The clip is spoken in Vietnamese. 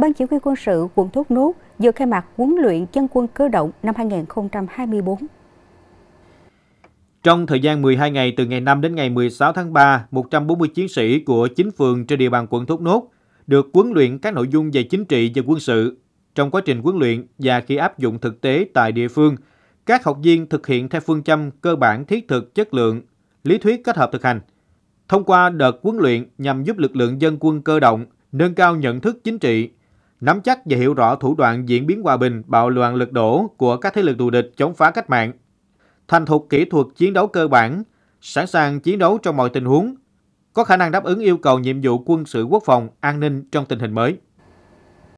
Ban Chỉ huy quân sự quận Thốt Nốt vừa khai mạc huấn luyện dân quân cơ động năm 2024. Trong thời gian 12 ngày từ ngày 5 đến ngày 16 tháng 3, 140 chiến sĩ của 9 phường trên địa bàn quận Thốt Nốt được huấn luyện các nội dung về chính trị và quân sự. Trong quá trình huấn luyện và khi áp dụng thực tế tại địa phương, các học viên thực hiện theo phương châm cơ bản thiết thực chất lượng, lý thuyết kết hợp thực hành. Thông qua đợt huấn luyện nhằm giúp lực lượng dân quân cơ động nâng cao nhận thức chính trị, nắm chắc và hiểu rõ thủ đoạn diễn biến hòa bình, bạo loạn lực đổ của các thế lực thù địch chống phá cách mạng. Thành thục kỹ thuật chiến đấu cơ bản, sẵn sàng chiến đấu trong mọi tình huống, có khả năng đáp ứng yêu cầu nhiệm vụ quân sự quốc phòng, an ninh trong tình hình mới.